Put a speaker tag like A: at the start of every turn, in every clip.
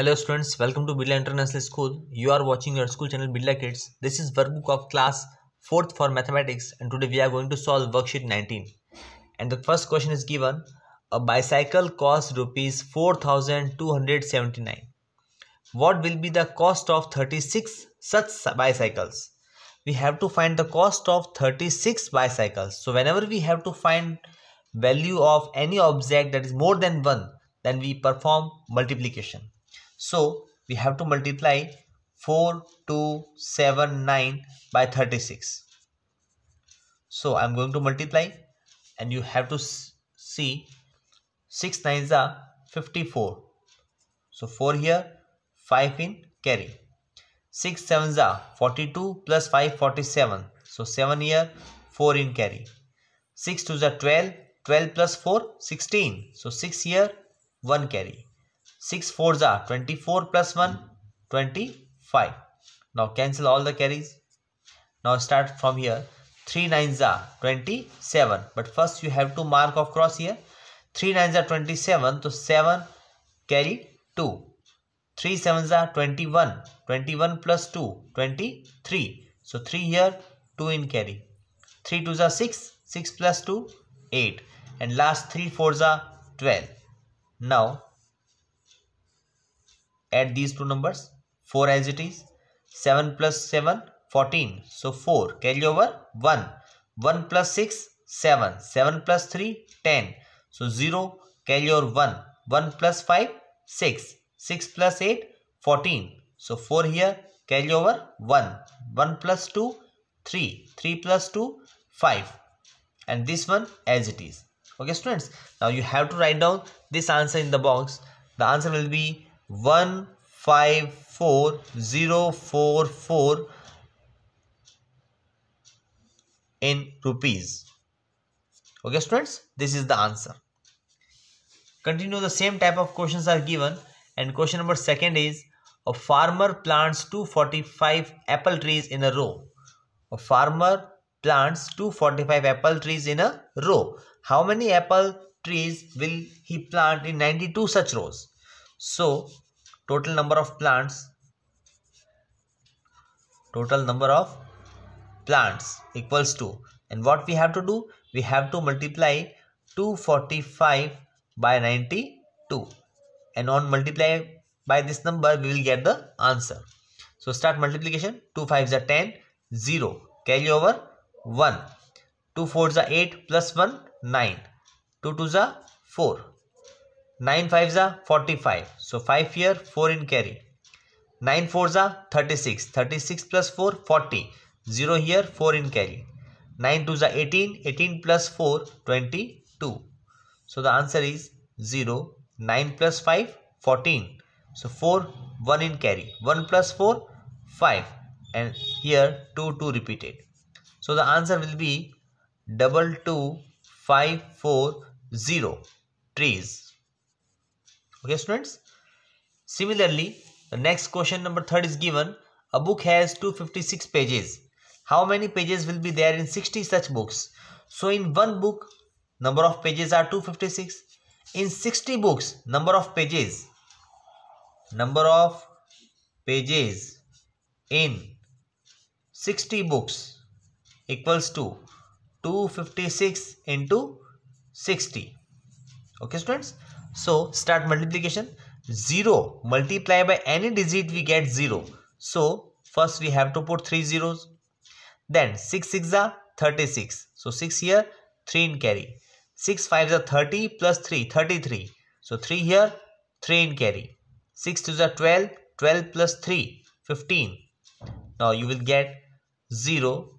A: Hello students, welcome to Bidla International School. You are watching your school channel Bidla Kids. This is workbook of class 4th for mathematics and today we are going to solve worksheet 19. And the first question is given, a bicycle costs rupees 4279. What will be the cost of 36 such bicycles? We have to find the cost of 36 bicycles. So whenever we have to find value of any object that is more than 1, then we perform multiplication. So we have to multiply 4, 2, 7, 9 by 36. So I'm going to multiply and you have to see 6 nines are 54. So 4 here, 5 in carry. 6 sevens are 42 plus 5 47. So 7 here, 4 in carry. 6 twos are 12, 12 plus 4 16. So 6 here, 1 carry. 6 fours are 24 plus 1, 25. Now cancel all the carries. Now start from here. 3 nines are 27. But first you have to mark of cross here. 3 nines are 27. So 7 carry 2. 3 sevens are 21. 21 plus 2, 23. So 3 here, 2 in carry. 3 twos are 6. 6 plus 2, 8. And last 3 fours are 12. Now add these two numbers 4 as it is 7 plus 7 14 so 4 carry over 1 1 plus 6 7 7 plus 3 10 so 0 carry over 1 1 plus 5 6 6 plus 8 14 so 4 here carry over 1 1 plus 2 3 3 plus 2 5 and this one as it is okay students now you have to write down this answer in the box the answer will be one five four zero four four in rupees. Okay students, this is the answer. Continue the same type of questions are given and question number second is a farmer plants 245 apple trees in a row. A farmer plants 245 apple trees in a row. How many apple trees will he plant in 92 such rows? So total number of plants total number of plants equals to and what we have to do we have to multiply 245 by 92 and on multiply by this number we will get the answer. So start multiplication 2 5s are 10 0 carry over 1 2 4s are 8 plus 1 9 2 2s are 4 9 5s are 45. So 5 here, 4 in carry. 9 4s are 36. 36 plus 4, 40. 0 here, 4 in carry. 9 2s are 18. 18 plus 4, 22. So the answer is 0. 9 plus 5, 14. So 4, 1 in carry. 1 plus 4, 5. And here 2, 2 repeated. So the answer will be double two five four zero trees okay students similarly the next question number third is given a book has 256 pages how many pages will be there in 60 such books so in one book number of pages are 256 in 60 books number of pages number of pages in 60 books equals to 256 into 60 okay students so start multiplication. 0 multiply by any digit we get 0. So first we have to put 3 zeros. Then 6 6 are 36. So 6 here 3 in carry. 6 5 are 30 plus 3 33. So 3 here 3 in carry. 6 2 are 12 12 plus 3 15. Now you will get 0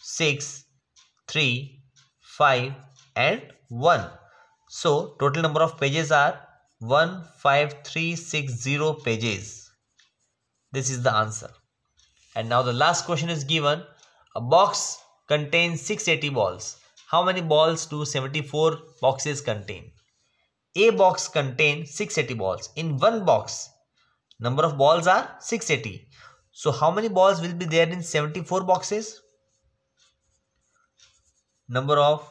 A: 6 3 5 and 1. So total number of pages are 15360 pages. This is the answer. And now the last question is given. A box contains 680 balls. How many balls do 74 boxes contain? A box contains 680 balls. In one box, number of balls are 680. So how many balls will be there in 74 boxes? Number of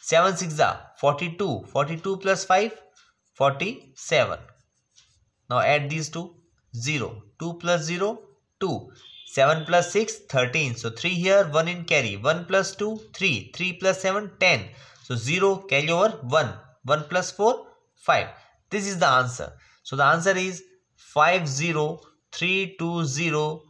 A: 7 6 are 42. 42 plus 5, 47. Now add these two. 0. 2 plus 0, 2. 7 plus 6, 13. So 3 here, 1 in carry. 1 plus 2, 3. 3 plus 7, 10. So 0 carry over 1. 1 plus 4, 5. This is the answer. So the answer is 50320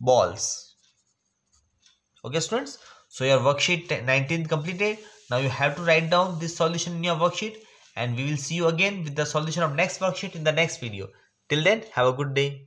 A: balls. Okay students. So your worksheet 19th completed now you have to write down this solution in your worksheet and we will see you again with the solution of next worksheet in the next video till then have a good day